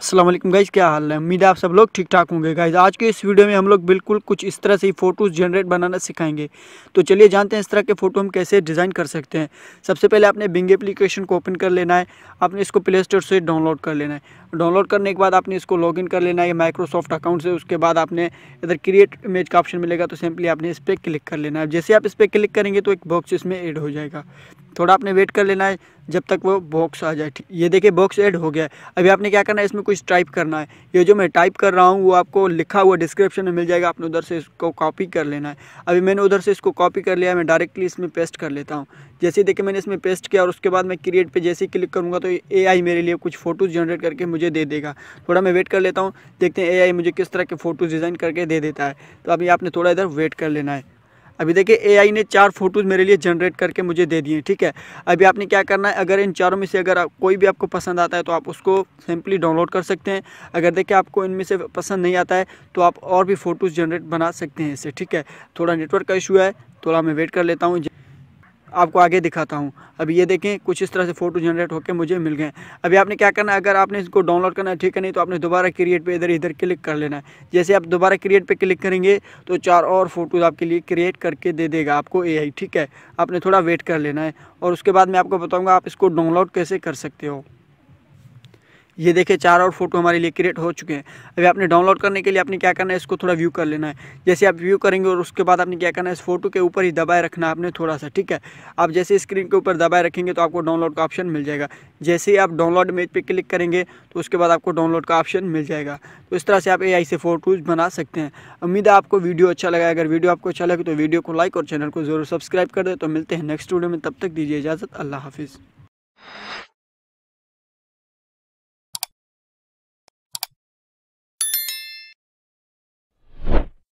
Aslam guys क्या हाल है उम्मीद है आप सब लोग ठीक ठाक होंगे गाइज़ आज के इस वीडियो में हम लोग बिल्कुल कुछ इस तरह से ही फ़ोटोज़ जनरेट बनाना सिखाएंगे तो चलिए जानते हैं इस तरह के फ़ोटो हम कैसे डिज़ाइन कर सकते हैं सबसे पहले आपने बिंग एप्लीकेशन को ओपन कर लेना है आपने इसको प्ले स्टोर से डाउनलोड कर लेना है डाउनलोड करने के बाद आपने इसको लॉगिन कर लेना है माइक्रोसॉफ्ट अकाउंट से उसके बाद आपने इधर क्रिएट इमेज का ऑप्शन मिलेगा तो सिंपली आपने इस पर क्लिक कर लेना है जैसे आप इस पर क्लिक करेंगे तो एक बॉक्स इसमें एड हो जाएगा थोड़ा आपने वेट कर लेना है जब तक वो बॉक्स आ जाए ये देखिए बॉक्स ऐड हो गया है अभी आपने क्या करना है इसमें कुछ टाइप करना है ये जो मैं टाइप कर रहा हूँ वो आपको लिखा हुआ डिस्क्रिप्शन में मिल जाएगा आपने उधर से इसको कॉपी कर लेना है अभी मैंने उधर से इसको कॉपी कर लिया मैं डायरेक्टली इसमें पेस्ट कर लेता हूँ जैसे देखिए मैंने इसमें पेस्ट किया और उसके बाद मैं क्रिएट पर जैसे ही क्लिक करूँगा तो ए मेरे लिए कुछ फ़ोटोज़ जनरेट करके मुझे दे देगा थोड़ा मैं वेट कर लेता हूँ देखते हैं ए मुझे किस तरह के फ़ोटोज़ डिज़ाइन करके दे देता है तो अभी आपने थोड़ा इधर वेट कर लेना है अभी देखिए आई ने चार फोटोज़ मेरे लिए जनरेट करके मुझे दे दिए ठीक है अभी आपने क्या करना है अगर इन चारों में से अगर कोई भी आपको पसंद आता है तो आप उसको सिंपली डाउनलोड कर सकते हैं अगर देखिए आपको इनमें से पसंद नहीं आता है तो आप और भी फ़ोटोज़ जनरेट बना सकते हैं इससे ठीक है थोड़ा नेटवर्क का इशू है थोड़ा तो मैं वेट कर लेता हूँ आपको आगे दिखाता हूँ अब ये देखें कुछ इस तरह से फोटो जनरेट होकर मुझे मिल गए अभी आपने क्या करना है अगर आपने इसको डाउनलोड करना है ठीक है नहीं तो आपने दोबारा क्रिएट पे इधर इधर क्लिक कर लेना है जैसे आप दोबारा क्रिएट पे क्लिक करेंगे तो चार और फोटोज़ आपके लिए क्रिएट करके दे देगा आपको ए ठीक है आपने थोड़ा वेट कर लेना है और उसके बाद मैं आपको बताऊँगा आप इसको डाउनलोड कैसे कर सकते हो ये देखिए चार और फोटो हमारे लिए क्रिएट हो चुके हैं अभी आपने डाउनलोड करने के लिए आपने क्या करना है इसको थोड़ा व्यू कर लेना है जैसे आप व्यू करेंगे और उसके बाद आपने क्या करना है इस फोटो के ऊपर ही दबाए रखना है आपने थोड़ा सा ठीक है आप जैसे स्क्रीन के ऊपर दबाए रखेंगे तो आपको डाउनलोड का ऑप्शन मिल जाएगा जैसे ही आप डाउनलोड इमेज पर क्लिक करेंगे तो उसके बाद आपको डाउनलोड का ऑप्शन मिल जाएगा तो इस तरह से आप ए से फ़ोटोज़ बना सकते हैं उम्मीद है आपको वीडियो अच्छा लगा अगर वीडियो आपको अच्छा लगे तो वीडियो को लाइक और चैनल को ज़रूर सब्सक्राइब कर दे तो मिलते हैं नेक्स्ट वीडियो में तब तक दीजिए इजाज़त अल्लाह हाफिज़